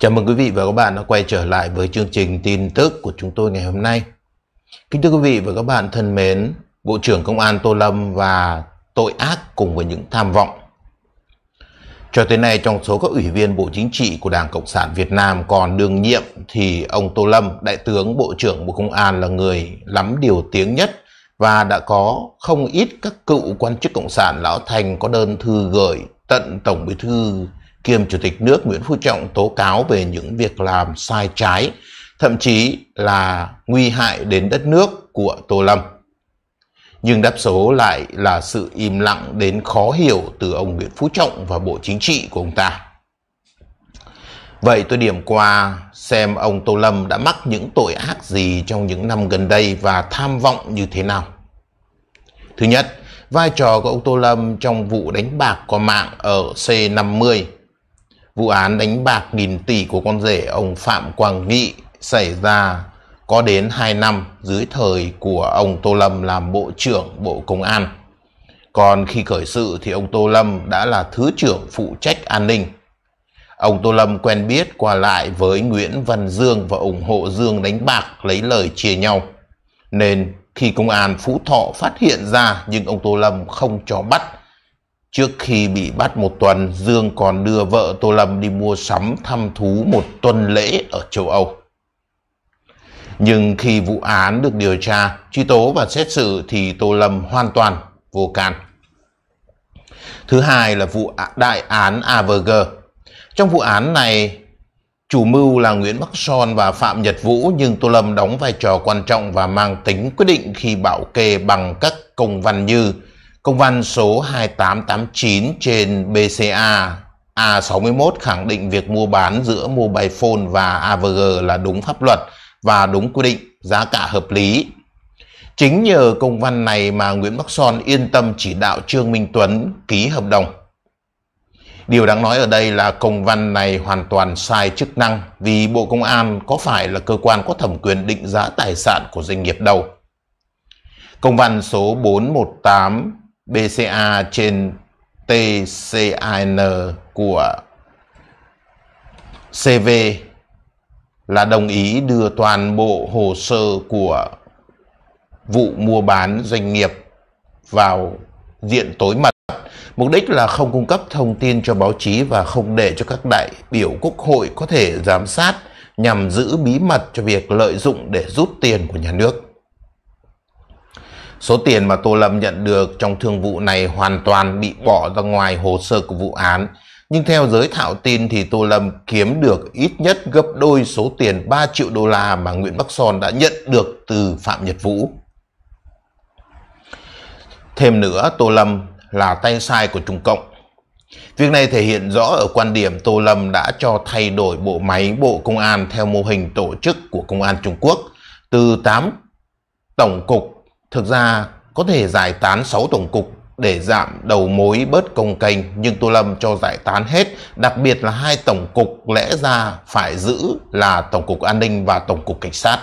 Chào mừng quý vị và các bạn đã quay trở lại với chương trình tin tức của chúng tôi ngày hôm nay. Kính thưa quý vị và các bạn thân mến, Bộ trưởng Công an Tô Lâm và tội ác cùng với những tham vọng. Cho tới nay trong số các ủy viên Bộ Chính trị của Đảng Cộng sản Việt Nam còn đương nhiệm thì ông Tô Lâm, Đại tướng Bộ trưởng Bộ Công an là người lắm điều tiếng nhất và đã có không ít các cựu quan chức Cộng sản Lão Thành có đơn thư gửi tận Tổng Bí thư kiêm Chủ tịch nước Nguyễn Phú Trọng tố cáo về những việc làm sai trái, thậm chí là nguy hại đến đất nước của Tô Lâm. Nhưng đáp số lại là sự im lặng đến khó hiểu từ ông Nguyễn Phú Trọng và Bộ Chính trị của ông ta. Vậy tôi điểm qua xem ông Tô Lâm đã mắc những tội ác gì trong những năm gần đây và tham vọng như thế nào. Thứ nhất, vai trò của ông Tô Lâm trong vụ đánh bạc qua mạng ở C50 Vụ án đánh bạc nghìn tỷ của con rể ông Phạm Quang Nghị xảy ra có đến 2 năm dưới thời của ông Tô Lâm làm Bộ trưởng Bộ Công an. Còn khi khởi sự thì ông Tô Lâm đã là Thứ trưởng phụ trách an ninh. Ông Tô Lâm quen biết qua lại với Nguyễn Văn Dương và ủng hộ Dương đánh bạc lấy lời chia nhau. Nên khi công an Phú Thọ phát hiện ra nhưng ông Tô Lâm không cho bắt Trước khi bị bắt một tuần, Dương còn đưa vợ Tô Lâm đi mua sắm thăm thú một tuần lễ ở châu Âu. Nhưng khi vụ án được điều tra, truy tố và xét xử thì Tô Lâm hoàn toàn vô can. Thứ hai là vụ đại án Averger. Trong vụ án này, chủ mưu là Nguyễn Bắc Son và Phạm Nhật Vũ nhưng Tô Lâm đóng vai trò quan trọng và mang tính quyết định khi bảo kê bằng các công văn như Công văn số 2889 trên BCA A61 khẳng định việc mua bán giữa Mobile Phone và AVG là đúng pháp luật và đúng quy định, giá cả hợp lý. Chính nhờ công văn này mà Nguyễn Bắc Son yên tâm chỉ đạo Trương Minh Tuấn ký hợp đồng. Điều đáng nói ở đây là công văn này hoàn toàn sai chức năng vì Bộ Công an có phải là cơ quan có thẩm quyền định giá tài sản của doanh nghiệp đâu. Công văn số 418 BCA trên TCAN của CV là đồng ý đưa toàn bộ hồ sơ của vụ mua bán doanh nghiệp vào diện tối mật. Mục đích là không cung cấp thông tin cho báo chí và không để cho các đại biểu quốc hội có thể giám sát nhằm giữ bí mật cho việc lợi dụng để rút tiền của nhà nước. Số tiền mà Tô Lâm nhận được trong thương vụ này hoàn toàn bị bỏ ra ngoài hồ sơ của vụ án. Nhưng theo giới thạo tin thì Tô Lâm kiếm được ít nhất gấp đôi số tiền 3 triệu đô la mà Nguyễn Bắc Son đã nhận được từ Phạm Nhật Vũ. Thêm nữa, Tô Lâm là tay sai của Trung Cộng. Việc này thể hiện rõ ở quan điểm Tô Lâm đã cho thay đổi bộ máy Bộ Công an theo mô hình tổ chức của Công an Trung Quốc từ 8 Tổng cục Thực ra có thể giải tán 6 tổng cục để giảm đầu mối bớt công kênh nhưng Tô Lâm cho giải tán hết, đặc biệt là hai tổng cục lẽ ra phải giữ là Tổng cục An ninh và Tổng cục Cảnh sát.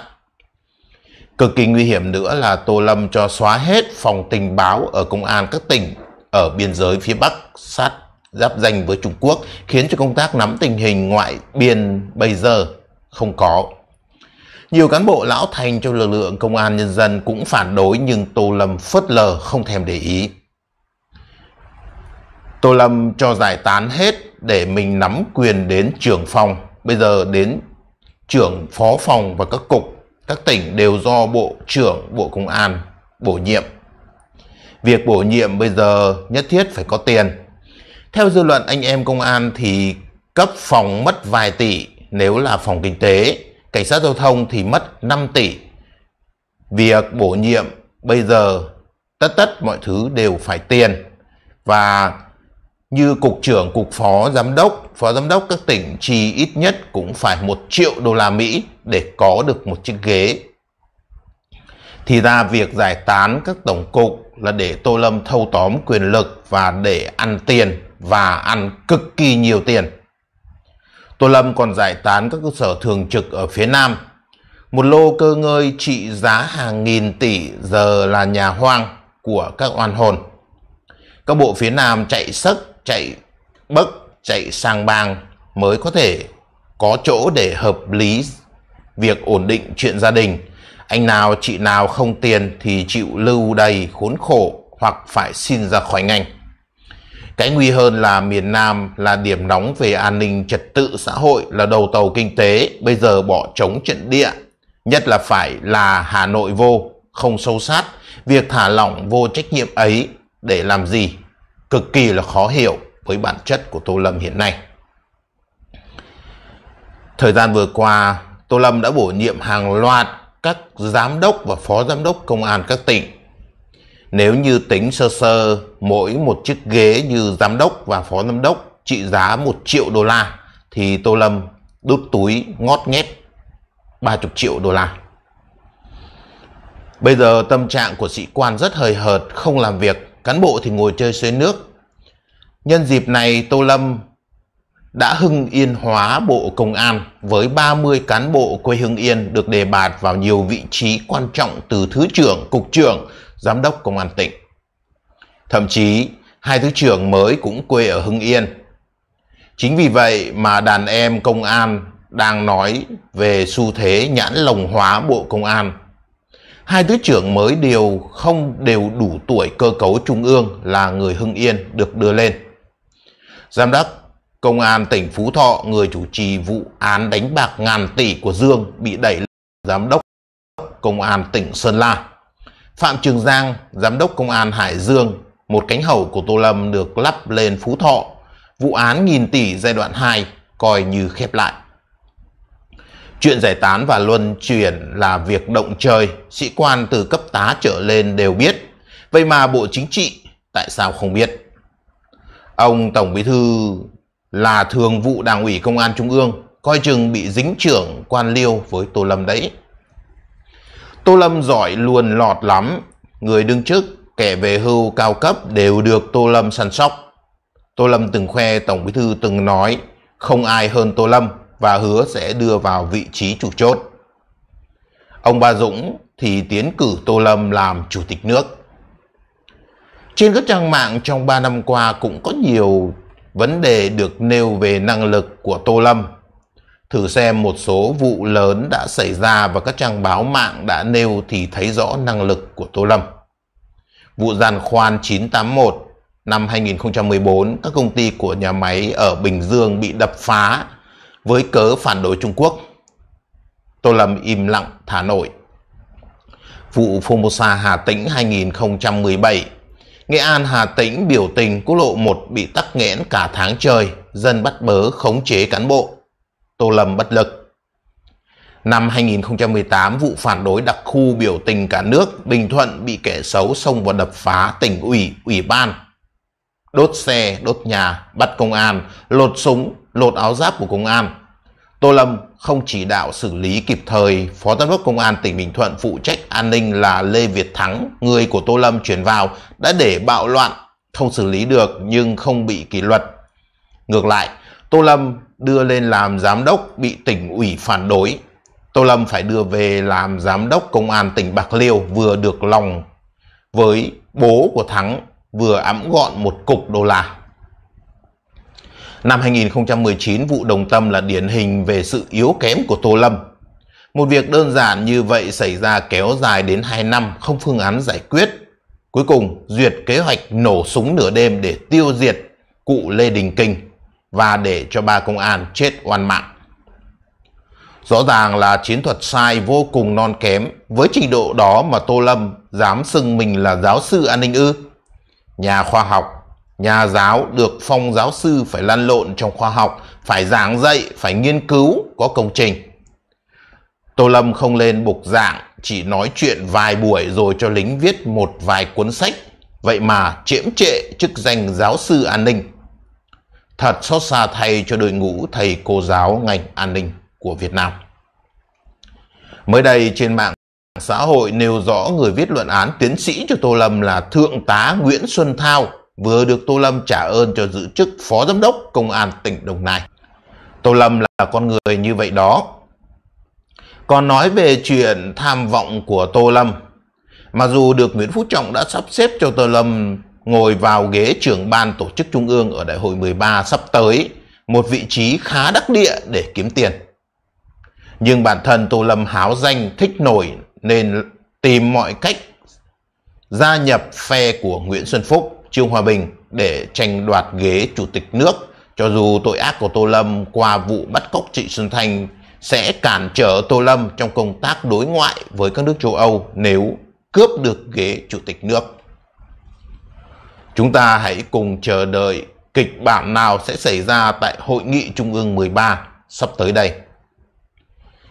Cực kỳ nguy hiểm nữa là Tô Lâm cho xóa hết phòng tình báo ở công an các tỉnh ở biên giới phía Bắc sát giáp danh với Trung Quốc khiến cho công tác nắm tình hình ngoại biên bây giờ không có nhiều cán bộ lão thành trong lực lượng công an nhân dân cũng phản đối nhưng Tô Lâm phớt lờ không thèm để ý. Tô Lâm cho giải tán hết để mình nắm quyền đến trưởng phòng. Bây giờ đến trưởng phó phòng và các cục, các tỉnh đều do Bộ trưởng Bộ Công an bổ nhiệm. Việc bổ nhiệm bây giờ nhất thiết phải có tiền. Theo dư luận anh em công an thì cấp phòng mất vài tỷ nếu là phòng kinh tế cảnh sát giao thông thì mất 5 tỷ. Việc bổ nhiệm bây giờ tất tất mọi thứ đều phải tiền và như cục trưởng, cục phó giám đốc, phó giám đốc các tỉnh chi ít nhất cũng phải 1 triệu đô la Mỹ để có được một chiếc ghế. Thì ra việc giải tán các tổng cục là để Tô Lâm thâu tóm quyền lực và để ăn tiền và ăn cực kỳ nhiều tiền. Tô Lâm còn giải tán các cơ sở thường trực ở phía Nam. Một lô cơ ngơi trị giá hàng nghìn tỷ giờ là nhà hoang của các oan hồn. Các bộ phía Nam chạy sấc, chạy bấc, chạy sang bang mới có thể có chỗ để hợp lý việc ổn định chuyện gia đình. Anh nào chị nào không tiền thì chịu lưu đầy khốn khổ hoặc phải xin ra khỏi ngành. Cái nguy hơn là miền Nam là điểm nóng về an ninh trật tự xã hội là đầu tàu kinh tế, bây giờ bỏ trống trận địa. Nhất là phải là Hà Nội vô, không sâu sát, việc thả lỏng vô trách nhiệm ấy để làm gì? Cực kỳ là khó hiểu với bản chất của Tô Lâm hiện nay. Thời gian vừa qua, Tô Lâm đã bổ nhiệm hàng loạt các giám đốc và phó giám đốc công an các tỉnh nếu như tính sơ sơ, mỗi một chiếc ghế như giám đốc và phó giám đốc trị giá 1 triệu đô la, thì Tô Lâm đút túi ngót nghét 30 triệu đô la. Bây giờ tâm trạng của sĩ quan rất hời hợt, không làm việc, cán bộ thì ngồi chơi xuế nước. Nhân dịp này Tô Lâm đã hưng yên hóa Bộ Công an với 30 cán bộ quê Hưng Yên được đề bạt vào nhiều vị trí quan trọng từ Thứ trưởng, Cục trưởng giám đốc công an tỉnh. Thậm chí, hai thứ trưởng mới cũng quê ở Hưng Yên. Chính vì vậy mà đàn em công an đang nói về xu thế nhãn lồng hóa Bộ Công an. Hai thứ trưởng mới đều không đều đủ tuổi cơ cấu trung ương là người Hưng Yên được đưa lên. Giám đốc Công an tỉnh Phú Thọ, người chủ trì vụ án đánh bạc ngàn tỷ của Dương bị đẩy lên giám đốc Công an tỉnh Sơn La. Phạm Trường Giang, Giám đốc Công an Hải Dương, một cánh hậu của Tô Lâm được lắp lên Phú Thọ. Vụ án nghìn tỷ giai đoạn 2 coi như khép lại. Chuyện giải tán và luân chuyển là việc động trời, sĩ quan từ cấp tá trở lên đều biết. Vậy mà Bộ Chính trị tại sao không biết? Ông Tổng Bí Thư là thường vụ Đảng ủy Công an Trung ương, coi chừng bị dính trưởng quan liêu với Tô Lâm đấy. Tô Lâm giỏi luôn lọt lắm, người đương chức, kẻ về hưu cao cấp đều được Tô Lâm săn sóc. Tô Lâm từng khoe Tổng Bí Thư từng nói không ai hơn Tô Lâm và hứa sẽ đưa vào vị trí chủ chốt. Ông Ba Dũng thì tiến cử Tô Lâm làm chủ tịch nước. Trên các trang mạng trong 3 năm qua cũng có nhiều vấn đề được nêu về năng lực của Tô Lâm Thử xem một số vụ lớn đã xảy ra và các trang báo mạng đã nêu thì thấy rõ năng lực của Tô Lâm. Vụ giàn khoan 981 năm 2014, các công ty của nhà máy ở Bình Dương bị đập phá với cớ phản đối Trung Quốc. Tô Lâm im lặng thả nổi. Vụ Formosa Hà Tĩnh 2017 Nghệ An Hà Tĩnh biểu tình quốc lộ 1 bị tắc nghẽn cả tháng trời, dân bắt bớ khống chế cán bộ. Tô Lâm bất lực. Năm 2018, vụ phản đối đặc khu biểu tình cả nước, Bình Thuận bị kẻ xấu xông vào đập phá tỉnh ủy, ủy ban. Đốt xe, đốt nhà, bắt công an, lột súng, lột áo giáp của công an. Tô Lâm không chỉ đạo xử lý kịp thời, Phó Giám đốc Công an tỉnh Bình Thuận phụ trách an ninh là Lê Việt Thắng, người của Tô Lâm chuyển vào, đã để bạo loạn, không xử lý được nhưng không bị kỷ luật. Ngược lại, Tô Lâm đưa lên làm giám đốc bị tỉnh ủy phản đối. Tô Lâm phải đưa về làm giám đốc công an tỉnh Bạc Liêu vừa được lòng với bố của Thắng vừa ẵm gọn một cục đô la. Năm 2019, vụ Đồng Tâm là điển hình về sự yếu kém của Tô Lâm. Một việc đơn giản như vậy xảy ra kéo dài đến 2 năm, không phương án giải quyết. Cuối cùng, duyệt kế hoạch nổ súng nửa đêm để tiêu diệt cụ Lê Đình Kinh và để cho ba công an chết oan mạng. Rõ ràng là chiến thuật sai vô cùng non kém, với trình độ đó mà Tô Lâm dám xưng mình là giáo sư an ninh ư. Nhà khoa học, nhà giáo được phong giáo sư phải lăn lộn trong khoa học, phải giảng dạy, phải nghiên cứu, có công trình. Tô Lâm không lên bục giảng, chỉ nói chuyện vài buổi rồi cho lính viết một vài cuốn sách. Vậy mà chiếm trệ chức danh giáo sư an ninh. Thật xót xa thay cho đội ngũ thầy cô giáo ngành an ninh của Việt Nam. Mới đây trên mạng xã hội nêu rõ người viết luận án tiến sĩ cho Tô Lâm là Thượng tá Nguyễn Xuân Thao vừa được Tô Lâm trả ơn cho giữ chức Phó Giám đốc Công an tỉnh Đồng Nai. Tô Lâm là con người như vậy đó. Còn nói về chuyện tham vọng của Tô Lâm, mặc dù được Nguyễn Phú Trọng đã sắp xếp cho Tô Lâm ngồi vào ghế trưởng ban tổ chức trung ương ở đại hội 13 sắp tới, một vị trí khá đắc địa để kiếm tiền. Nhưng bản thân Tô Lâm háo danh thích nổi nên tìm mọi cách gia nhập phe của Nguyễn Xuân Phúc, Trương Hòa Bình để tranh đoạt ghế chủ tịch nước. Cho dù tội ác của Tô Lâm qua vụ bắt cóc Trịnh Xuân Thanh sẽ cản trở Tô Lâm trong công tác đối ngoại với các nước châu Âu nếu cướp được ghế chủ tịch nước. Chúng ta hãy cùng chờ đợi kịch bản nào sẽ xảy ra tại Hội nghị Trung ương 13 sắp tới đây.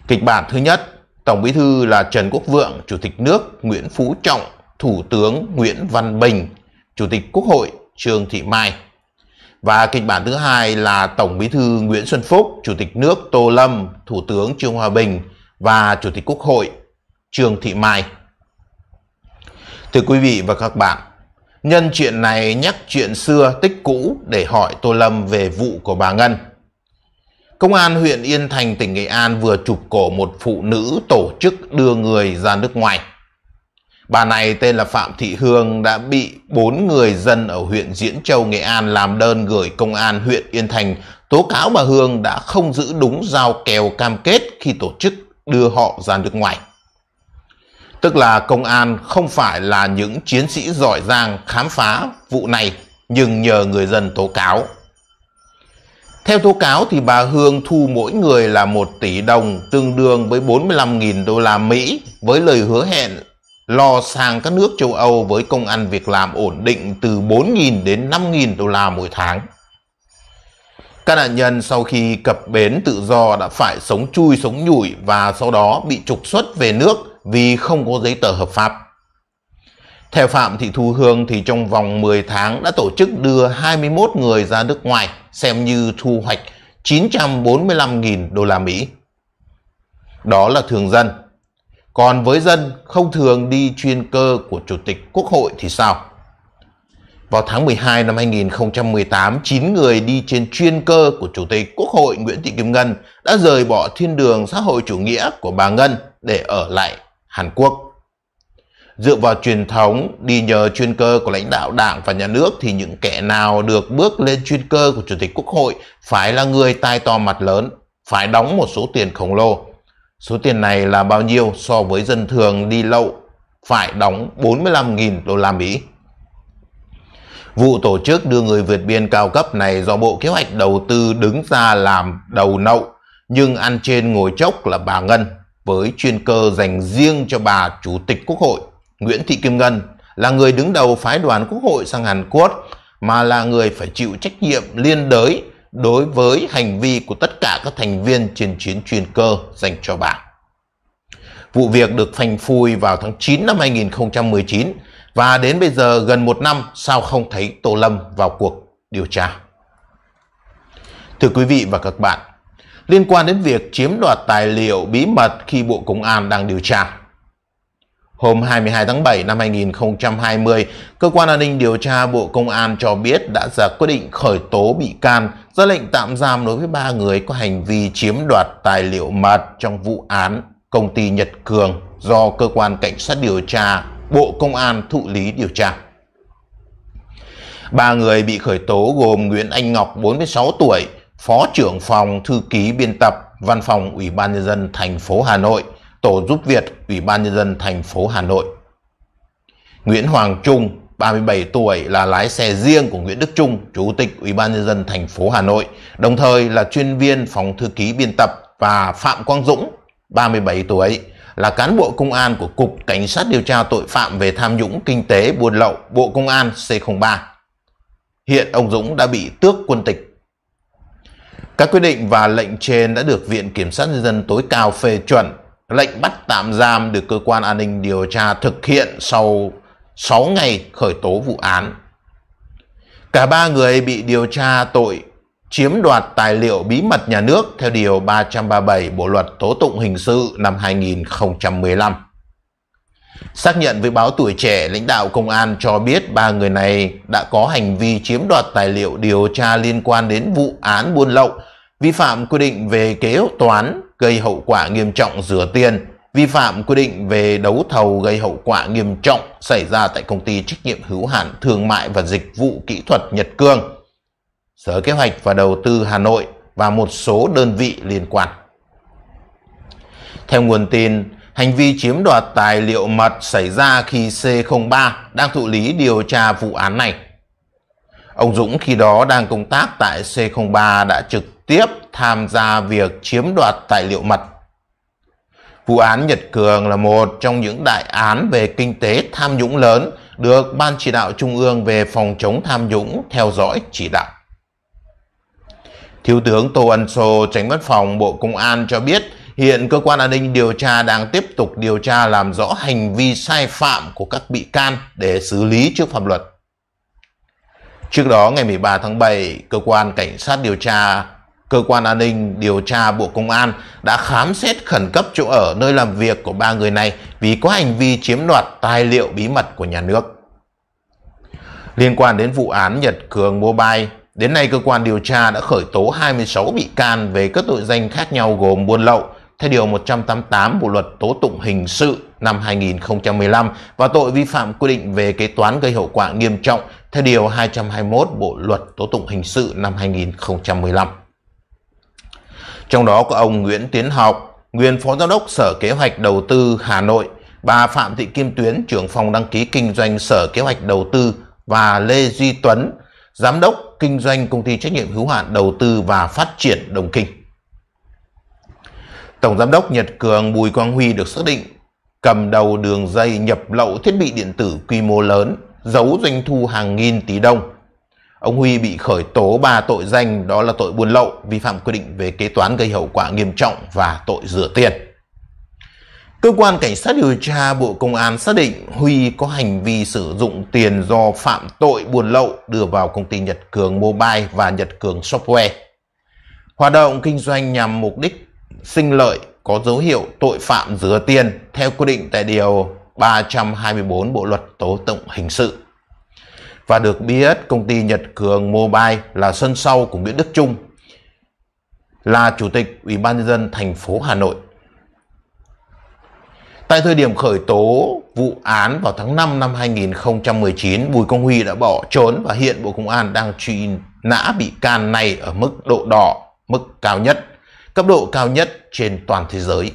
Kịch bản thứ nhất, Tổng bí thư là Trần Quốc Vượng, Chủ tịch nước Nguyễn Phú Trọng, Thủ tướng Nguyễn Văn Bình, Chủ tịch Quốc hội Trương Thị Mai. Và kịch bản thứ hai là Tổng bí thư Nguyễn Xuân Phúc, Chủ tịch nước Tô Lâm, Thủ tướng Trương Hòa Bình và Chủ tịch Quốc hội Trương Thị Mai. Thưa quý vị và các bạn, nhân chuyện này nhắc chuyện xưa tích cũ để hỏi Tô Lâm về vụ của bà Ngân. Công an huyện Yên Thành, tỉnh Nghệ An vừa chụp cổ một phụ nữ tổ chức đưa người ra nước ngoài. Bà này tên là Phạm Thị Hương đã bị bốn người dân ở huyện Diễn Châu, Nghệ An làm đơn gửi công an huyện Yên Thành tố cáo bà Hương đã không giữ đúng giao kèo cam kết khi tổ chức đưa họ ra nước ngoài. Tức là công an không phải là những chiến sĩ giỏi giang khám phá vụ này nhưng nhờ người dân tố cáo. Theo tố cáo thì bà Hương thu mỗi người là 1 tỷ đồng tương đương với 45.000 đô la Mỹ với lời hứa hẹn lo sang các nước châu Âu với công an việc làm ổn định từ 4.000 đến 5.000 đô la mỗi tháng. Các nạn nhân sau khi cập bến tự do đã phải sống chui sống nhủi và sau đó bị trục xuất về nước vì không có giấy tờ hợp pháp. Theo Phạm Thị Thu Hương thì trong vòng 10 tháng đã tổ chức đưa 21 người ra nước ngoài xem như thu hoạch 945.000 đô la Mỹ. Đó là thường dân. Còn với dân không thường đi chuyên cơ của Chủ tịch Quốc hội thì sao? Vào tháng 12 năm 2018, 9 người đi trên chuyên cơ của Chủ tịch Quốc hội Nguyễn Thị Kim Ngân đã rời bỏ thiên đường xã hội chủ nghĩa của bà Ngân để ở lại Hàn Quốc. Dựa vào truyền thống đi nhờ chuyên cơ của lãnh đạo đảng và nhà nước thì những kẻ nào được bước lên chuyên cơ của Chủ tịch Quốc hội phải là người tai to mặt lớn, phải đóng một số tiền khổng lồ. Số tiền này là bao nhiêu so với dân thường đi lậu phải đóng 45.000 đô la Mỹ. Vụ tổ chức đưa người vượt biên cao cấp này do Bộ Kế hoạch Đầu tư đứng ra làm đầu nậu, nhưng ăn trên ngồi chốc là bà Ngân, với chuyên cơ dành riêng cho bà Chủ tịch Quốc hội Nguyễn Thị Kim Ngân là người đứng đầu phái đoàn Quốc hội sang Hàn Quốc mà là người phải chịu trách nhiệm liên đới đối với hành vi của tất cả các thành viên trên chuyến chuyên cơ dành cho bà. Vụ việc được phanh phui vào tháng 9 năm 2019 và đến bây giờ gần một năm sao không thấy Tô Lâm vào cuộc điều tra. Thưa quý vị và các bạn, liên quan đến việc chiếm đoạt tài liệu bí mật khi Bộ Công an đang điều tra. Hôm 22 tháng 7 năm 2020, Cơ quan An ninh Điều tra Bộ Công an cho biết đã ra quyết định khởi tố bị can, ra lệnh tạm giam đối với ba người có hành vi chiếm đoạt tài liệu mật trong vụ án Công ty Nhật Cường do Cơ quan Cảnh sát Điều tra Bộ Công an thụ lý điều tra. Ba người bị khởi tố gồm Nguyễn Anh Ngọc 46 tuổi, Phó trưởng phòng thư ký biên tập Văn phòng Ủy ban Nhân dân thành phố Hà Nội, Tổ giúp việc Ủy ban Nhân dân thành phố Hà Nội. Nguyễn Hoàng Trung, 37 tuổi là lái xe riêng của Nguyễn Đức Trung, Chủ tịch Ủy ban Nhân dân thành phố Hà Nội, đồng thời là chuyên viên phòng thư ký biên tập và Phạm Quang Dũng, 37 tuổi, là cán bộ công an của Cục Cảnh sát điều tra tội phạm về tham nhũng kinh tế buôn lậu Bộ Công an C03. Hiện ông Dũng đã bị tước quân tịch các quyết định và lệnh trên đã được Viện Kiểm sát Nhân dân tối cao phê chuẩn. Lệnh bắt tạm giam được cơ quan an ninh điều tra thực hiện sau 6 ngày khởi tố vụ án. Cả ba người bị điều tra tội chiếm đoạt tài liệu bí mật nhà nước theo Điều 337 Bộ Luật Tố Tụng Hình Sự năm 2015. Xác nhận với báo Tuổi Trẻ, lãnh đạo công an cho biết ba người này đã có hành vi chiếm đoạt tài liệu điều tra liên quan đến vụ án buôn lậu, vi phạm quy định về kế toán gây hậu quả nghiêm trọng rửa tiền, vi phạm quy định về đấu thầu gây hậu quả nghiêm trọng xảy ra tại công ty trách nhiệm hữu hạn thương mại và dịch vụ kỹ thuật Nhật Cương, Sở Kế hoạch và Đầu tư Hà Nội và một số đơn vị liên quan. Theo nguồn tin, Hành vi chiếm đoạt tài liệu mật xảy ra khi C03 đang thụ lý điều tra vụ án này. Ông Dũng khi đó đang công tác tại C03 đã trực tiếp tham gia việc chiếm đoạt tài liệu mật. Vụ án Nhật Cường là một trong những đại án về kinh tế tham nhũng lớn được Ban Chỉ đạo Trung ương về phòng chống tham nhũng theo dõi chỉ đạo. Thiếu tướng Tô Ân Sô, tránh văn phòng Bộ Công an cho biết Hiện cơ quan an ninh điều tra đang tiếp tục điều tra làm rõ hành vi sai phạm của các bị can để xử lý trước pháp luật. Trước đó ngày 13 tháng 7, cơ quan cảnh sát điều tra cơ quan an ninh điều tra Bộ Công an đã khám xét khẩn cấp chỗ ở nơi làm việc của ba người này vì có hành vi chiếm đoạt tài liệu bí mật của nhà nước. Liên quan đến vụ án Nhật Cường Mobile, đến nay cơ quan điều tra đã khởi tố 26 bị can về các tội danh khác nhau gồm buôn lậu, theo Điều 188 Bộ Luật Tố Tụng Hình Sự năm 2015 và tội vi phạm quy định về kế toán gây hậu quả nghiêm trọng theo Điều 221 Bộ Luật Tố Tụng Hình Sự năm 2015. Trong đó có ông Nguyễn Tiến Học, nguyên Phó Giám đốc Sở Kế hoạch Đầu tư Hà Nội, bà Phạm Thị Kim Tuyến, trưởng phòng đăng ký kinh doanh Sở Kế hoạch Đầu tư và Lê Duy Tuấn, Giám đốc Kinh doanh Công ty Trách nhiệm hữu hạn Đầu tư và Phát triển Đồng Kinh. Tổng Giám đốc Nhật Cường Bùi Quang Huy được xác định cầm đầu đường dây nhập lậu thiết bị điện tử quy mô lớn, giấu doanh thu hàng nghìn tỷ đồng. Ông Huy bị khởi tố ba tội danh đó là tội buôn lậu, vi phạm quy định về kế toán gây hậu quả nghiêm trọng và tội rửa tiền. Cơ quan Cảnh sát điều tra Bộ Công an xác định Huy có hành vi sử dụng tiền do phạm tội buôn lậu đưa vào công ty Nhật Cường Mobile và Nhật Cường Software. Hoạt động kinh doanh nhằm mục đích sinh lợi có dấu hiệu tội phạm rửa tiền theo quy định tại Điều 324 Bộ Luật Tố Tụng Hình Sự. Và được biết, công ty Nhật Cường Mobile là sân sau của Nguyễn Đức Trung, là Chủ tịch Ủy ban Nhân dân thành phố Hà Nội. Tại thời điểm khởi tố vụ án vào tháng 5 năm 2019, Bùi Công Huy đã bỏ trốn và hiện Bộ Công an đang truy nã bị can này ở mức độ đỏ, mức cao nhất cấp độ cao nhất trên toàn thế giới.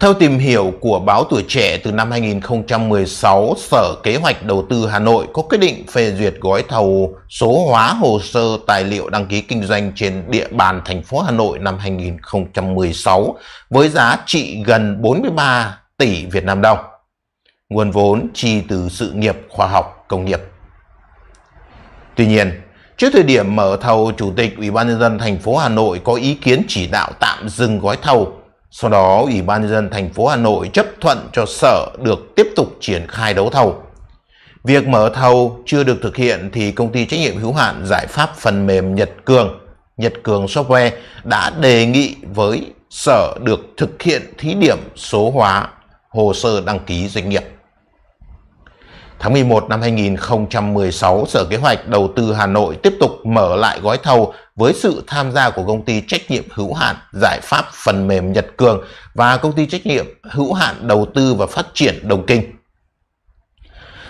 Theo tìm hiểu của báo Tuổi Trẻ từ năm 2016, Sở Kế hoạch Đầu tư Hà Nội có quyết định phê duyệt gói thầu số hóa hồ sơ tài liệu đăng ký kinh doanh trên địa bàn thành phố Hà Nội năm 2016 với giá trị gần 43 tỷ Việt Nam đồng. Nguồn vốn chi từ sự nghiệp khoa học công nghiệp. Tuy nhiên, Trước thời điểm mở thầu, Chủ tịch Ủy ban nhân dân thành phố Hà Nội có ý kiến chỉ đạo tạm dừng gói thầu. Sau đó, Ủy ban nhân dân thành phố Hà Nội chấp thuận cho sở được tiếp tục triển khai đấu thầu. Việc mở thầu chưa được thực hiện thì công ty trách nhiệm hữu hạn giải pháp phần mềm Nhật Cường, Nhật Cường Software đã đề nghị với sở được thực hiện thí điểm số hóa hồ sơ đăng ký doanh nghiệp. Tháng 11 năm 2016, Sở Kế hoạch Đầu tư Hà Nội tiếp tục mở lại gói thầu với sự tham gia của công ty trách nhiệm hữu hạn giải pháp phần mềm Nhật Cường và công ty trách nhiệm hữu hạn đầu tư và phát triển Đồng Kinh.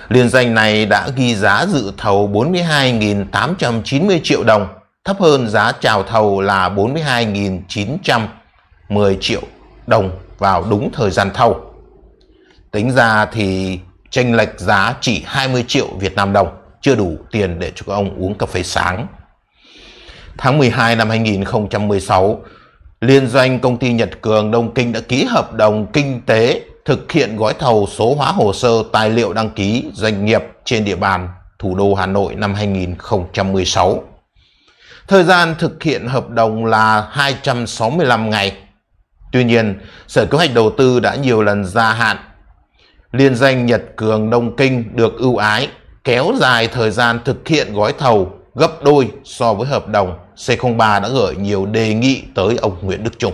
Liên danh này đã ghi giá dự thầu 42.890 triệu đồng, thấp hơn giá chào thầu là 42.910 triệu đồng vào đúng thời gian thầu. Tính ra thì chênh lệch giá chỉ 20 triệu Việt Nam đồng, chưa đủ tiền để cho các ông uống cà phê sáng. Tháng 12 năm 2016, liên doanh công ty Nhật Cường Đông Kinh đã ký hợp đồng kinh tế thực hiện gói thầu số hóa hồ sơ tài liệu đăng ký doanh nghiệp trên địa bàn thủ đô Hà Nội năm 2016. Thời gian thực hiện hợp đồng là 265 ngày. Tuy nhiên, Sở Kế hoạch Đầu tư đã nhiều lần gia hạn liên danh Nhật Cường Đông Kinh được ưu ái, kéo dài thời gian thực hiện gói thầu gấp đôi so với hợp đồng C03 đã gửi nhiều đề nghị tới ông Nguyễn Đức Trung.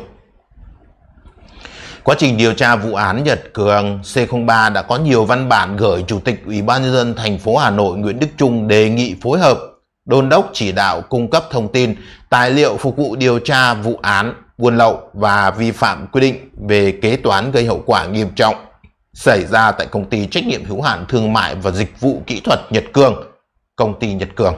Quá trình điều tra vụ án Nhật Cường C03 đã có nhiều văn bản gửi Chủ tịch Ủy ban nhân dân thành phố Hà Nội Nguyễn Đức Trung đề nghị phối hợp đôn đốc chỉ đạo cung cấp thông tin, tài liệu phục vụ điều tra vụ án buôn lậu và vi phạm quy định về kế toán gây hậu quả nghiêm trọng xảy ra tại công ty trách nhiệm hữu hạn thương mại và dịch vụ kỹ thuật Nhật Cường, công ty Nhật Cường.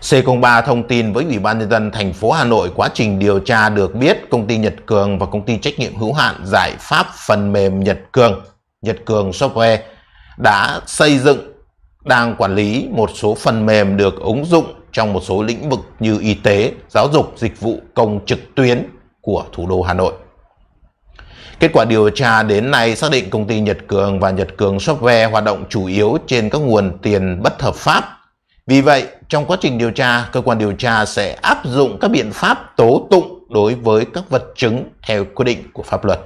C03 thông tin với Ủy ban nhân dân thành phố Hà Nội quá trình điều tra được biết công ty Nhật Cường và công ty trách nhiệm hữu hạn giải pháp phần mềm Nhật Cường, Nhật Cường Software đã xây dựng đang quản lý một số phần mềm được ứng dụng trong một số lĩnh vực như y tế, giáo dục, dịch vụ công trực tuyến của thủ đô Hà Nội. Kết quả điều tra đến nay xác định công ty Nhật Cường và Nhật Cường Software hoạt động chủ yếu trên các nguồn tiền bất hợp pháp. Vì vậy, trong quá trình điều tra, cơ quan điều tra sẽ áp dụng các biện pháp tố tụng đối với các vật chứng theo quy định của pháp luật.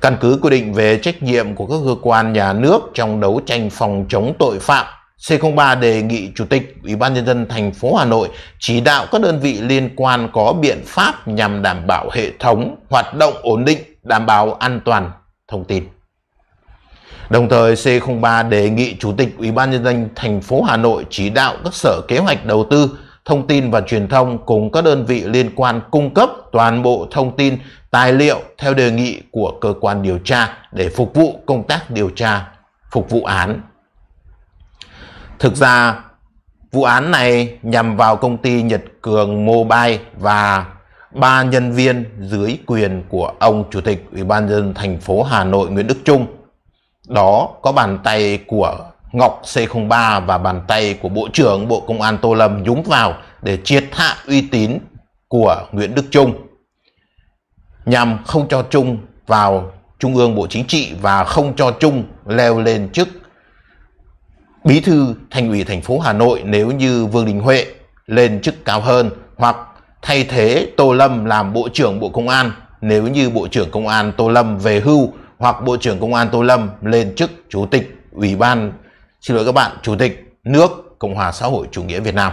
Căn cứ quy định về trách nhiệm của các cơ quan nhà nước trong đấu tranh phòng chống tội phạm C03 đề nghị Chủ tịch Ủy ban Nhân dân thành phố Hà Nội chỉ đạo các đơn vị liên quan có biện pháp nhằm đảm bảo hệ thống hoạt động ổn định, đảm bảo an toàn thông tin. Đồng thời C03 đề nghị Chủ tịch Ủy ban Nhân dân thành phố Hà Nội chỉ đạo các sở kế hoạch đầu tư, thông tin và truyền thông cùng các đơn vị liên quan cung cấp toàn bộ thông tin, tài liệu theo đề nghị của cơ quan điều tra để phục vụ công tác điều tra, phục vụ án Thực ra, vụ án này nhằm vào công ty Nhật Cường Mobile và ba nhân viên dưới quyền của ông Chủ tịch Ủy ban dân thành phố Hà Nội Nguyễn Đức Trung. Đó có bàn tay của Ngọc C03 và bàn tay của Bộ trưởng Bộ Công an Tô Lâm nhúng vào để triệt hạ uy tín của Nguyễn Đức Trung nhằm không cho Trung vào Trung ương Bộ Chính trị và không cho Trung leo lên chức bí thư thành ủy thành phố Hà Nội nếu như Vương Đình Huệ lên chức cao hơn hoặc thay thế Tô Lâm làm Bộ trưởng Bộ Công an nếu như Bộ trưởng Công an Tô Lâm về hưu hoặc Bộ trưởng Công an Tô Lâm lên chức Chủ tịch Ủy ban xin lỗi các bạn Chủ tịch nước Cộng hòa xã hội chủ nghĩa Việt Nam.